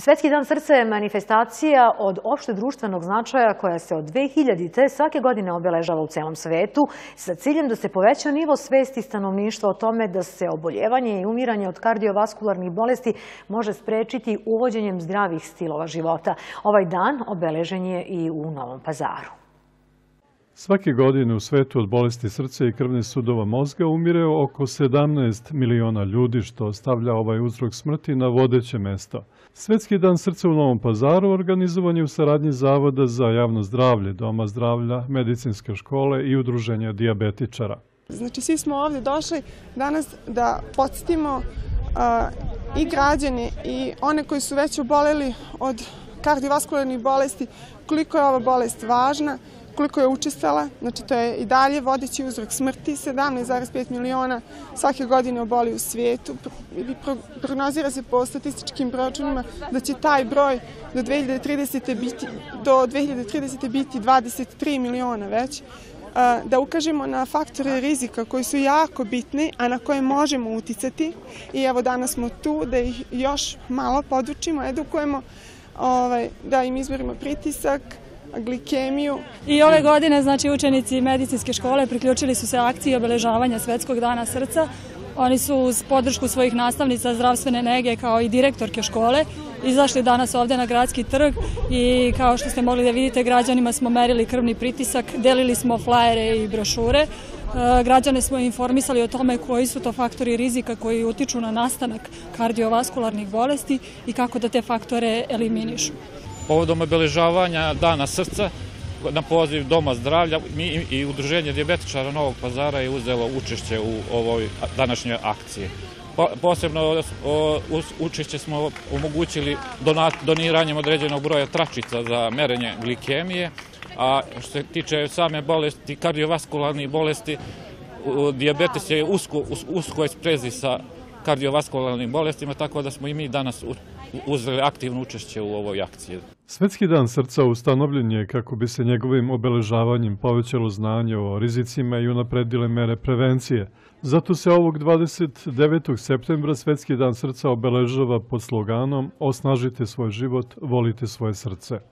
Svetski dan srca je manifestacija od opšte društvenog značaja koja se od 2000-te svake godine obeležava u celom svetu sa ciljem da se poveća nivo svesti stanovništva o tome da se oboljevanje i umiranje od kardiovaskularnih bolesti može sprečiti uvođenjem zdravih stilova života. Ovaj dan obeležen je i u Novom pazaru. Svake godine u svetu od bolesti srca i krvnih sudova mozga umire oko 17 miliona ljudi, što stavlja ovaj uzrok smrti na vodeće mesto. Svetski dan srca u Novom pazaru organizovan je u saradnji Zavoda za javno zdravlje, Doma zdravlja, medicinske škole i udruženja diabetičara. Znači, svi smo ovde došli danas da podsjetimo i građane i one koji su već oboleli od kardiovaskularnih bolesti, koliko je ova bolest važna, koliko je učestala, znači to je i dalje vodeći uzrok smrti, 17,5 miliona svake godine oboli u svijetu i prognozira se po statističkim proračunima da će taj broj do 2030. biti, do 2030. biti 23 miliona već da ukažemo na faktore rizika koji su jako bitni, a na koje možemo uticati. I evo danas smo tu da ih još malo podučimo, edukujemo, ovaj, da im izmerimo pritisak, glikemiju. I ove godine znači, učenici medicinske škole priključili su se akciji obeležavanja Svetskog dana srca. Oni su uz podršku svojih nastavnica zdravstvene nege kao i direktorke škole izašli danas ovde na gradski trg i kao što ste mogli da vidite građanima smo merili krvni pritisak, delili smo flajere i brošure. E, građane smo informisali o tome koji su to faktori rizika koji utiču na nastanak kardiovaskularnih bolesti i kako da te faktore eliminišu povodom obeležavanja Dana srca na poziv Doma zdravlja mi i Udruženje diabetičara Novog pazara je uzelo učešće u ovoj današnjoj akciji. posebno o, učešće smo omogućili donat, doniranjem određenog broja tračica za merenje glikemije, a što se tiče same bolesti, kardiovaskularnih bolesti, diabetes je usko, uskoj sprezi sa kardiovaskularnim bolestima, tako da smo i mi danas uzeli aktivno učešće u ovoj akciji. Svetski dan srca ustanovljen je kako bi se njegovim obeležavanjem povećalo znanje o rizicima i unapredile mere prevencije. Zato se ovog 29. septembra Svetski dan srca obeležava pod sloganom Osnažite svoj život, volite svoje srce.